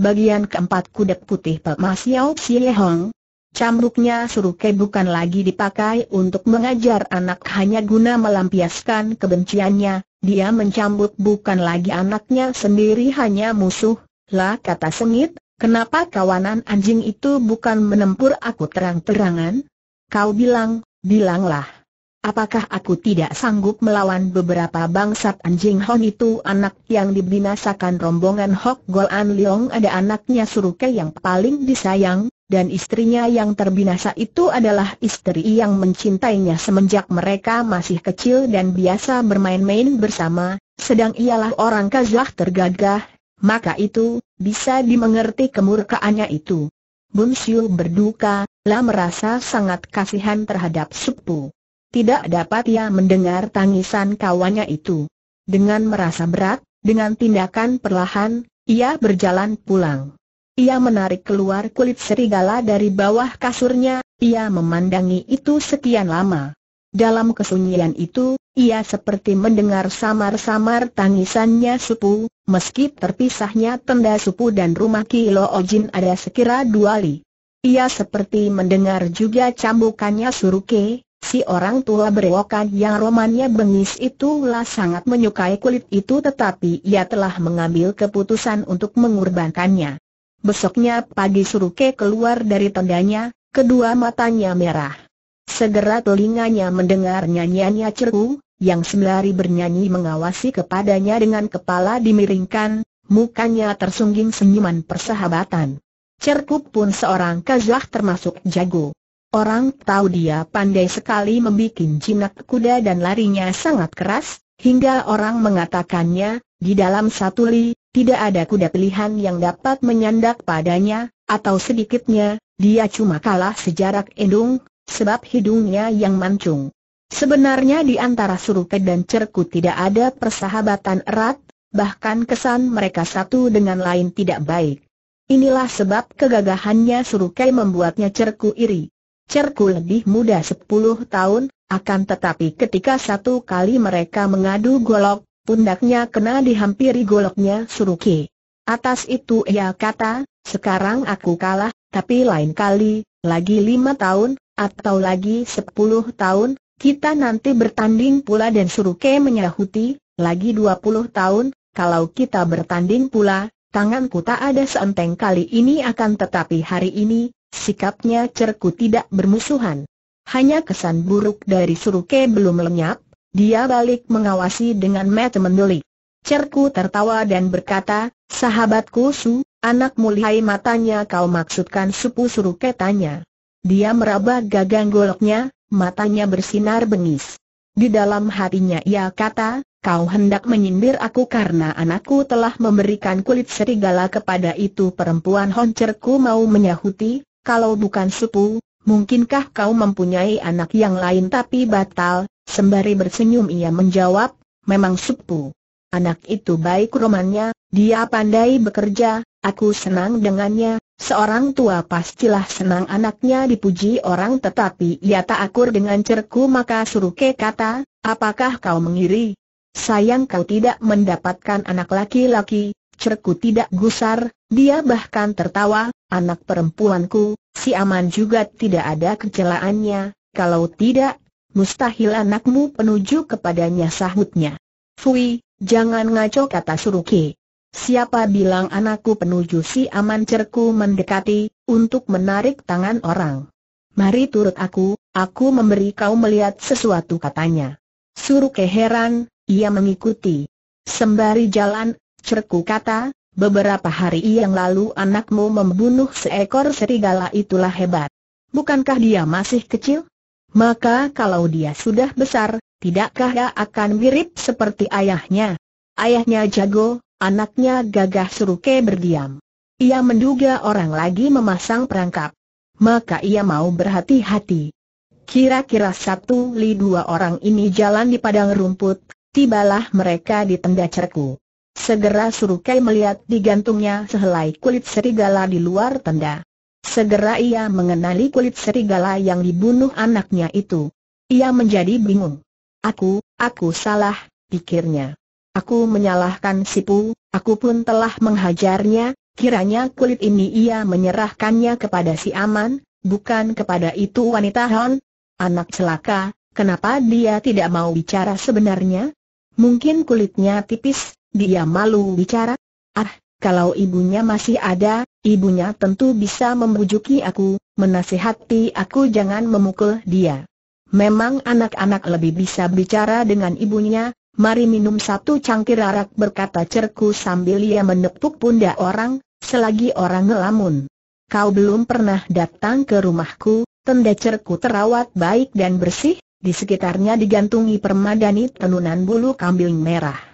bagian keempat kuda putih Pak Mas Xiao Xie Hong. Cambuknya Suruke bukan lagi dipakai untuk mengajar anak hanya guna melampiaskan kebenciannya, dia mencambuk bukan lagi anaknya sendiri hanya musuh, lah kata sengit, kenapa kawanan anjing itu bukan menempur aku terang-terangan? Kau bilang, bilanglah. Apakah aku tidak sanggup melawan beberapa bangsat anjing Hon itu anak yang dibinasakan rombongan Hok Gol An Leong ada anaknya Suruke yang paling disayang, dan istrinya yang terbinasa itu adalah istri yang mencintainya semenjak mereka masih kecil dan biasa bermain-main bersama, sedang ialah orang Kazakh tergagah, maka itu, bisa dimengerti kemurkaannya itu. Bun Siu berduka, lah merasa sangat kasihan terhadap sepupu tidak dapat ia mendengar tangisan kawannya itu. Dengan merasa berat, dengan tindakan perlahan, ia berjalan pulang. Ia menarik keluar kulit serigala dari bawah kasurnya, ia memandangi itu sekian lama. Dalam kesunyian itu, ia seperti mendengar samar-samar tangisannya Supu, meski terpisahnya tenda Supu dan rumah Kilo Ojin ada sekira dua li. Ia seperti mendengar juga cambukannya Suruke, Si orang tua berewokan yang romannya bengis itulah sangat menyukai kulit itu tetapi ia telah mengambil keputusan untuk mengorbankannya. Besoknya pagi Suruke keluar dari tendanya, kedua matanya merah. Segera telinganya mendengar nyanyiannya ceru, yang sembari bernyanyi mengawasi kepadanya dengan kepala dimiringkan, mukanya tersungging senyuman persahabatan. Cerkup pun seorang kazah termasuk jago. Orang tahu dia pandai sekali membuat jinak kuda dan larinya sangat keras, hingga orang mengatakannya, di dalam satu li, tidak ada kuda pilihan yang dapat menyandak padanya, atau sedikitnya, dia cuma kalah sejarak hidung, sebab hidungnya yang mancung. Sebenarnya di antara Suruke dan Cerku tidak ada persahabatan erat, bahkan kesan mereka satu dengan lain tidak baik. Inilah sebab kegagahannya Suruke membuatnya Cerku iri. Cerku lebih muda 10 tahun, akan tetapi ketika satu kali mereka mengadu golok, pundaknya kena dihampiri goloknya Suruki. Atas itu ia kata, sekarang aku kalah, tapi lain kali, lagi lima tahun, atau lagi sepuluh tahun, kita nanti bertanding pula dan Suruke menyahuti, lagi dua puluh tahun, kalau kita bertanding pula, tanganku tak ada seenteng kali ini akan tetapi hari ini, Sikapnya cerku tidak bermusuhan. Hanya kesan buruk dari Suruke belum lenyap, dia balik mengawasi dengan mata mendelik. Cerku tertawa dan berkata, sahabatku Su, anak lihai matanya kau maksudkan supu Suruke tanya. Dia meraba gagang goloknya, matanya bersinar bengis. Di dalam hatinya ia kata, kau hendak menyindir aku karena anakku telah memberikan kulit serigala kepada itu perempuan honcerku mau menyahuti, kalau bukan supu, mungkinkah kau mempunyai anak yang lain tapi batal, sembari bersenyum ia menjawab, memang supu. Anak itu baik romannya, dia pandai bekerja, aku senang dengannya, seorang tua pastilah senang anaknya dipuji orang tetapi ia tak akur dengan cerku maka Suruke kata, apakah kau mengiri? Sayang kau tidak mendapatkan anak laki-laki, cerku tidak gusar, dia bahkan tertawa, anak perempuanku, si Aman juga tidak ada kecelaannya, kalau tidak, mustahil anakmu penuju kepadanya sahutnya. Fui, jangan ngaco kata Suruki. Siapa bilang anakku penuju si aman cerku mendekati, untuk menarik tangan orang. Mari turut aku, aku memberi kau melihat sesuatu katanya. Suruke heran, ia mengikuti. Sembari jalan, cerku kata, Beberapa hari yang lalu anakmu membunuh seekor serigala itulah hebat. Bukankah dia masih kecil? Maka kalau dia sudah besar, tidakkah dia akan mirip seperti ayahnya? Ayahnya jago, anaknya gagah suruke berdiam. Ia menduga orang lagi memasang perangkap. Maka ia mau berhati-hati. Kira-kira satu li dua orang ini jalan di padang rumput, tibalah mereka di tenda cerku. Segera suruh Kai melihat digantungnya sehelai kulit serigala di luar tenda. Segera ia mengenali kulit serigala yang dibunuh anaknya itu. Ia menjadi bingung. Aku, aku salah, pikirnya. Aku menyalahkan Sipu, aku pun telah menghajarnya, kiranya kulit ini ia menyerahkannya kepada si Aman, bukan kepada itu wanita Hon. Anak celaka, kenapa dia tidak mau bicara sebenarnya? Mungkin kulitnya tipis, dia malu bicara. Ah, kalau ibunya masih ada, ibunya tentu bisa membujuki aku, menasihati aku jangan memukul dia. Memang anak-anak lebih bisa bicara dengan ibunya, mari minum satu cangkir arak berkata cerku sambil ia menepuk pundak orang, selagi orang ngelamun. Kau belum pernah datang ke rumahku, tenda cerku terawat baik dan bersih, di sekitarnya digantungi permadani tenunan bulu kambing merah.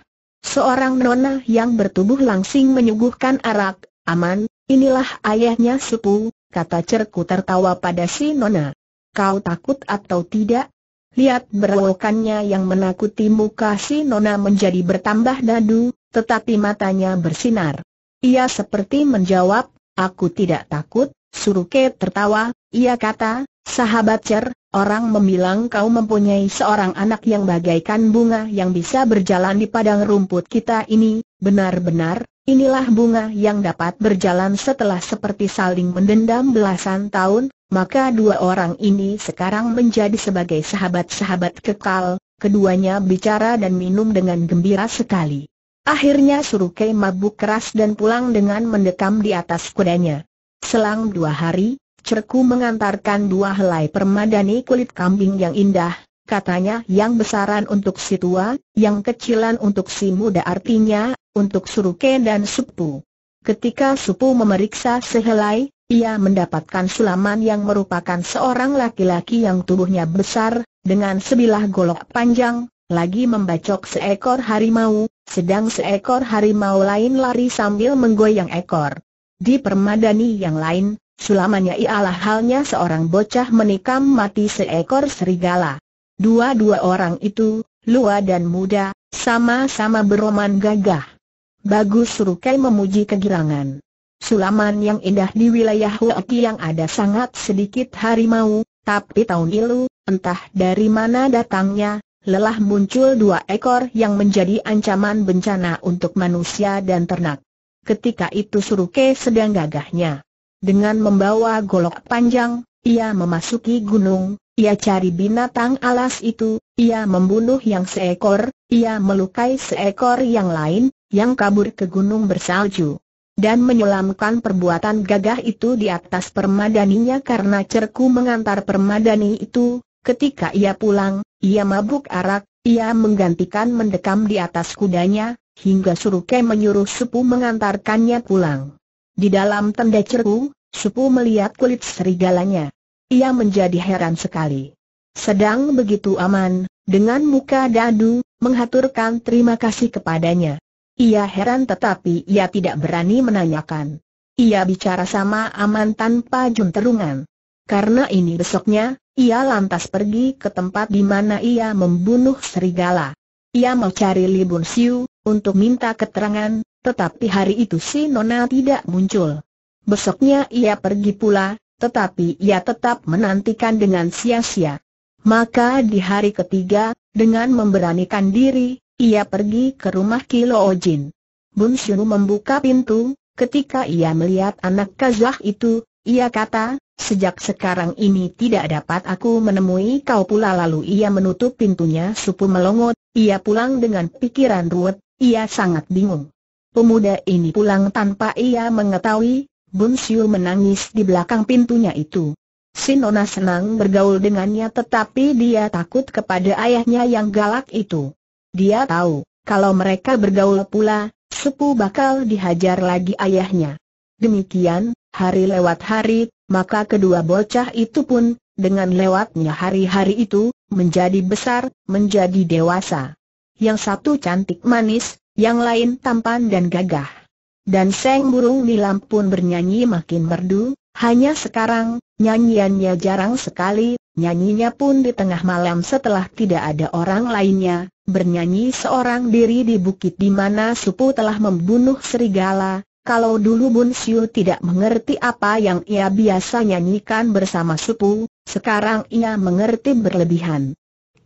Seorang nona yang bertubuh langsing menyuguhkan arak, aman, inilah ayahnya sepuh, kata Cerku tertawa pada si nona. Kau takut atau tidak? Lihat berlokannya yang menakuti muka si Nona menjadi bertambah dadu, tetapi matanya bersinar. Ia seperti menjawab, aku tidak takut, suruh Suruke tertawa, ia kata, Sahabat Cer, orang memilang kau mempunyai seorang anak yang bagaikan bunga yang bisa berjalan di padang rumput kita ini, benar-benar, inilah bunga yang dapat berjalan setelah seperti saling mendendam belasan tahun, maka dua orang ini sekarang menjadi sebagai sahabat-sahabat kekal, keduanya bicara dan minum dengan gembira sekali. Akhirnya suruh kei mabuk keras dan pulang dengan mendekam di atas kudanya. Selang dua hari, cerku mengantarkan dua helai permadani kulit kambing yang indah, katanya yang besaran untuk si tua, yang kecilan untuk si muda artinya, untuk Suruke dan Supu. Ketika Supu memeriksa sehelai, ia mendapatkan sulaman yang merupakan seorang laki-laki yang tubuhnya besar, dengan sebilah golok panjang, lagi membacok seekor harimau, sedang seekor harimau lain lari sambil menggoyang ekor. Di permadani yang lain, Sulamannya ialah halnya seorang bocah menikam mati seekor serigala. Dua-dua orang itu, Lua dan Muda, sama-sama beroman gagah. Bagus Rukai memuji kegirangan. Sulaman yang indah di wilayah Huaki yang ada sangat sedikit harimau, tapi tahun ilu, entah dari mana datangnya, lelah muncul dua ekor yang menjadi ancaman bencana untuk manusia dan ternak. Ketika itu Suruke sedang gagahnya. Dengan membawa golok panjang, ia memasuki gunung, ia cari binatang alas itu, ia membunuh yang seekor, ia melukai seekor yang lain, yang kabur ke gunung bersalju. Dan menyelamkan perbuatan gagah itu di atas permadaninya karena cerku mengantar permadani itu, ketika ia pulang, ia mabuk arak, ia menggantikan mendekam di atas kudanya, hingga Suruke menyuruh sepu mengantarkannya pulang. Di dalam tenda ceru, Supu melihat kulit serigalanya. Ia menjadi heran sekali. Sedang begitu aman, dengan muka dadu, menghaturkan terima kasih kepadanya. Ia heran tetapi ia tidak berani menanyakan. Ia bicara sama aman tanpa junterungan. Karena ini besoknya, ia lantas pergi ke tempat di mana ia membunuh serigala. Ia mau cari Libun Siu, untuk minta keterangan, tetapi hari itu si Nona tidak muncul. Besoknya ia pergi pula, tetapi ia tetap menantikan dengan sia-sia. Maka di hari ketiga, dengan memberanikan diri, ia pergi ke rumah Kilo Ojin. Bun Shun membuka pintu, ketika ia melihat anak Kazah itu, ia kata, sejak sekarang ini tidak dapat aku menemui kau pula lalu ia menutup pintunya supu melongot, ia pulang dengan pikiran ruwet, ia sangat bingung. Pemuda ini pulang tanpa ia mengetahui, Bun Siu menangis di belakang pintunya itu. Sinona senang bergaul dengannya tetapi dia takut kepada ayahnya yang galak itu. Dia tahu, kalau mereka bergaul pula, Sepu bakal dihajar lagi ayahnya. Demikian, hari lewat hari, maka kedua bocah itu pun, dengan lewatnya hari-hari itu, menjadi besar, menjadi dewasa. Yang satu cantik manis, yang lain tampan dan gagah. Dan Seng Burung Nilam pun bernyanyi makin merdu, hanya sekarang, nyanyiannya jarang sekali, nyanyinya pun di tengah malam setelah tidak ada orang lainnya, bernyanyi seorang diri di bukit di mana Supu telah membunuh serigala, kalau dulu Bun Siu tidak mengerti apa yang ia biasa nyanyikan bersama Supu, sekarang ia mengerti berlebihan.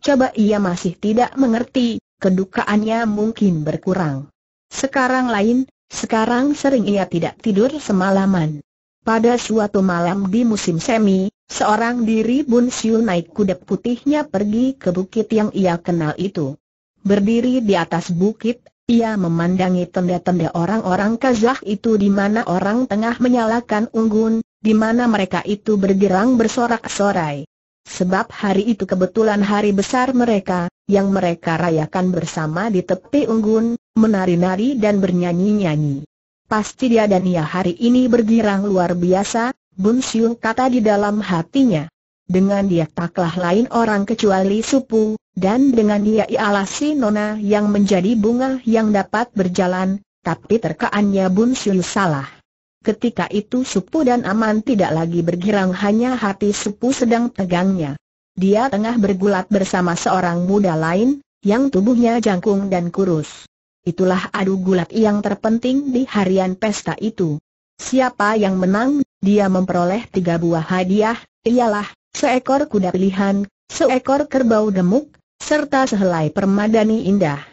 Coba ia masih tidak mengerti, kedukaannya mungkin berkurang. Sekarang lain, sekarang sering ia tidak tidur semalaman. Pada suatu malam di musim semi, seorang diri Bun Siu naik kuda putihnya pergi ke bukit yang ia kenal itu. Berdiri di atas bukit, ia memandangi tenda-tenda orang-orang Kazah itu di mana orang tengah menyalakan unggun, di mana mereka itu bergerang bersorak-sorai. Sebab hari itu kebetulan hari besar mereka, yang mereka rayakan bersama di tepi unggun, menari-nari dan bernyanyi-nyanyi. Pasti dia dan ia hari ini bergirang luar biasa, Bun Siu kata di dalam hatinya. Dengan dia taklah lain orang kecuali Supu, dan dengan dia ialah si Nona yang menjadi bunga yang dapat berjalan, tapi terkaannya Bun Siu salah. Ketika itu Supu dan Aman tidak lagi bergirang hanya hati Supu sedang tegangnya. Dia tengah bergulat bersama seorang muda lain, yang tubuhnya jangkung dan kurus. Itulah adu gulat yang terpenting di harian pesta itu. Siapa yang menang, dia memperoleh tiga buah hadiah, ialah seekor kuda pilihan, seekor kerbau gemuk, serta sehelai permadani indah.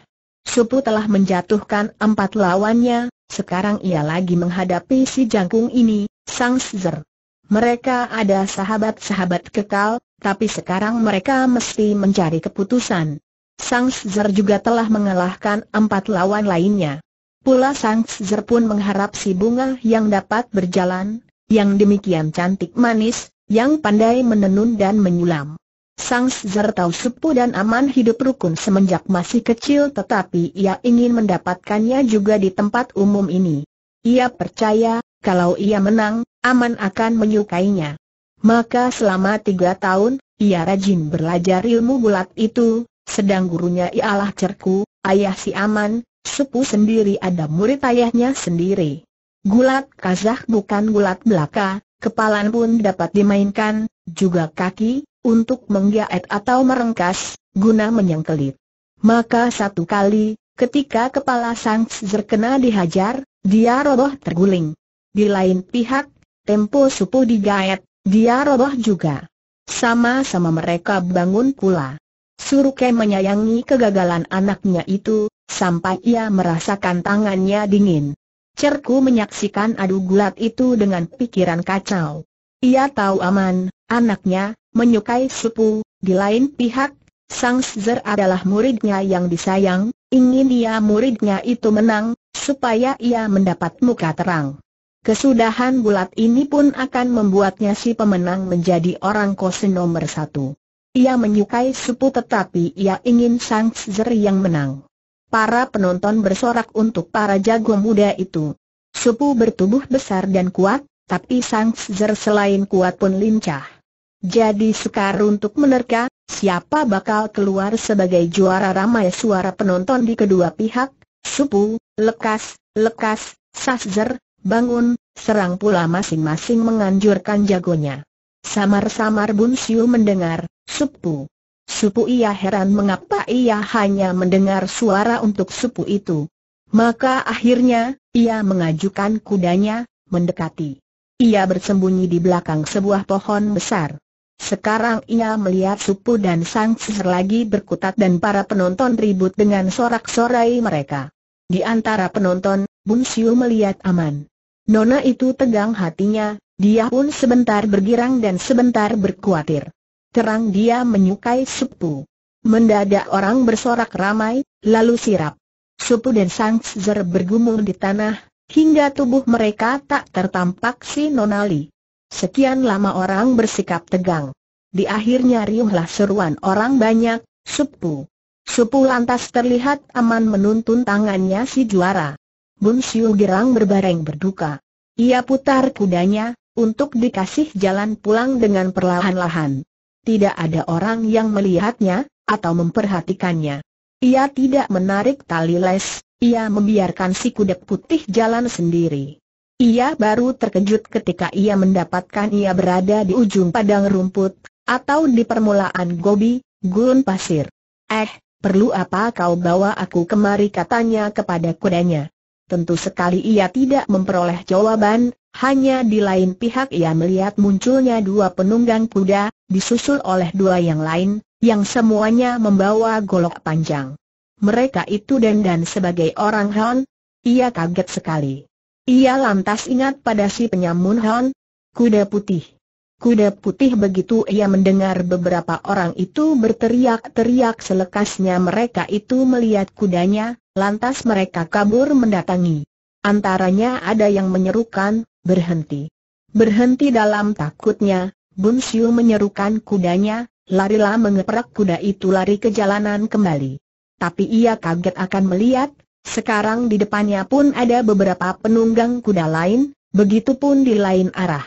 Supu telah menjatuhkan empat lawannya, sekarang ia lagi menghadapi si jangkung ini, Sang Sizer. Mereka ada sahabat-sahabat kekal, tapi sekarang mereka mesti mencari keputusan. Sang Sizer juga telah mengalahkan empat lawan lainnya. Pula Sang Sizer pun mengharap si bunga yang dapat berjalan, yang demikian cantik manis, yang pandai menenun dan menyulam. Sang Zer tahu sepuh dan aman hidup rukun semenjak masih kecil tetapi ia ingin mendapatkannya juga di tempat umum ini. Ia percaya, kalau ia menang, aman akan menyukainya. Maka selama tiga tahun, ia rajin belajar ilmu bulat itu, sedang gurunya ialah Cerku, ayah si Aman, sepuh sendiri ada murid ayahnya sendiri. Gulat Kazah bukan gulat belaka, kepalan pun dapat dimainkan, juga kaki, untuk menggiat atau merengkas, guna menyengkelit. Maka satu kali, ketika kepala Sang kena dihajar, dia roboh terguling. Di lain pihak, Tempo Supu digaet, dia roboh juga. Sama-sama mereka bangun pula. Suruke menyayangi kegagalan anaknya itu, sampai ia merasakan tangannya dingin. Cerku menyaksikan adu gulat itu dengan pikiran kacau. Ia tahu aman, anaknya, menyukai Supu, di lain pihak, Sang Sezer adalah muridnya yang disayang, ingin dia muridnya itu menang, supaya ia mendapat muka terang. Kesudahan bulat ini pun akan membuatnya si pemenang menjadi orang kose nomor satu. Ia menyukai Supu tetapi ia ingin Sang Sezer yang menang. Para penonton bersorak untuk para jago muda itu. Supu bertubuh besar dan kuat, tapi Sang Sezer selain kuat pun lincah. Jadi sukar untuk menerka, siapa bakal keluar sebagai juara ramai suara penonton di kedua pihak, supu, lekas, lekas, saszer, bangun, serang pula masing-masing menganjurkan jagonya. Samar-samar Bun Siu mendengar, supu. Supu ia heran mengapa ia hanya mendengar suara untuk supu itu. Maka akhirnya, ia mengajukan kudanya, mendekati. Ia bersembunyi di belakang sebuah pohon besar. Sekarang ia melihat Supu dan Sang lagi berkutat dan para penonton ribut dengan sorak-sorai mereka. Di antara penonton, Bun Siu melihat aman. Nona itu tegang hatinya, dia pun sebentar bergirang dan sebentar berkuatir. Terang dia menyukai Supu. Mendadak orang bersorak ramai, lalu sirap. Supu dan Sang bergumul di tanah, hingga tubuh mereka tak tertampak si Nona Li. Sekian lama orang bersikap tegang. Di akhirnya riuhlah seruan orang banyak, Supu. Supu lantas terlihat aman menuntun tangannya si juara. Bun Siu girang berbareng berduka. Ia putar kudanya, untuk dikasih jalan pulang dengan perlahan-lahan. Tidak ada orang yang melihatnya, atau memperhatikannya. Ia tidak menarik tali les, ia membiarkan si kuda putih jalan sendiri. Ia baru terkejut ketika ia mendapatkan ia berada di ujung padang rumput, atau di permulaan gobi, gurun pasir. Eh, perlu apa kau bawa aku kemari katanya kepada kudanya. Tentu sekali ia tidak memperoleh jawaban, hanya di lain pihak ia melihat munculnya dua penunggang kuda, disusul oleh dua yang lain, yang semuanya membawa golok panjang. Mereka itu dan dan sebagai orang Han, ia kaget sekali. Ia lantas ingat pada si penyamun Han, kuda putih. Kuda putih begitu ia mendengar beberapa orang itu berteriak-teriak selekasnya mereka itu melihat kudanya, lantas mereka kabur mendatangi. Antaranya ada yang menyerukan, berhenti. Berhenti dalam takutnya, Bun Siu menyerukan kudanya, larilah mengeprak kuda itu lari ke jalanan kembali. Tapi ia kaget akan melihat, sekarang di depannya pun ada beberapa penunggang kuda lain, begitupun di lain arah.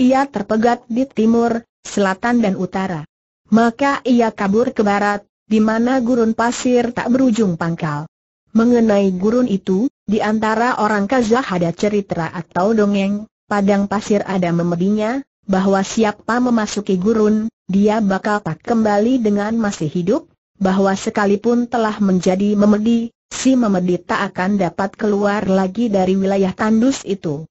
Ia terpegat di timur, selatan dan utara. Maka ia kabur ke barat, di mana gurun pasir tak berujung pangkal. Mengenai gurun itu, di antara orang Kazah ada cerita atau dongeng, padang pasir ada memedinya, bahwa siapa memasuki gurun, dia bakal tak kembali dengan masih hidup, bahwa sekalipun telah menjadi memedi, si Memedi tak akan dapat keluar lagi dari wilayah tandus itu.